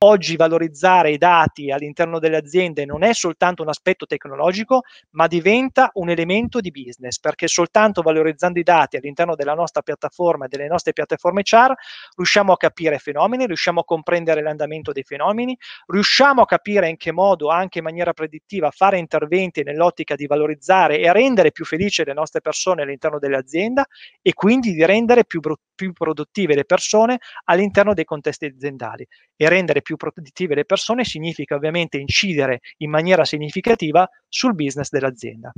Oggi valorizzare i dati all'interno delle aziende non è soltanto un aspetto tecnologico, ma diventa un elemento di business, perché soltanto valorizzando i dati all'interno della nostra piattaforma e delle nostre piattaforme CHAR riusciamo a capire fenomeni, riusciamo a comprendere l'andamento dei fenomeni, riusciamo a capire in che modo, anche in maniera predittiva, fare interventi nell'ottica di valorizzare e rendere più felice le nostre persone all'interno dell'azienda e quindi di rendere più, più produttive le persone all'interno dei contesti aziendali e rendere più produttive le persone significa ovviamente incidere in maniera significativa sul business dell'azienda.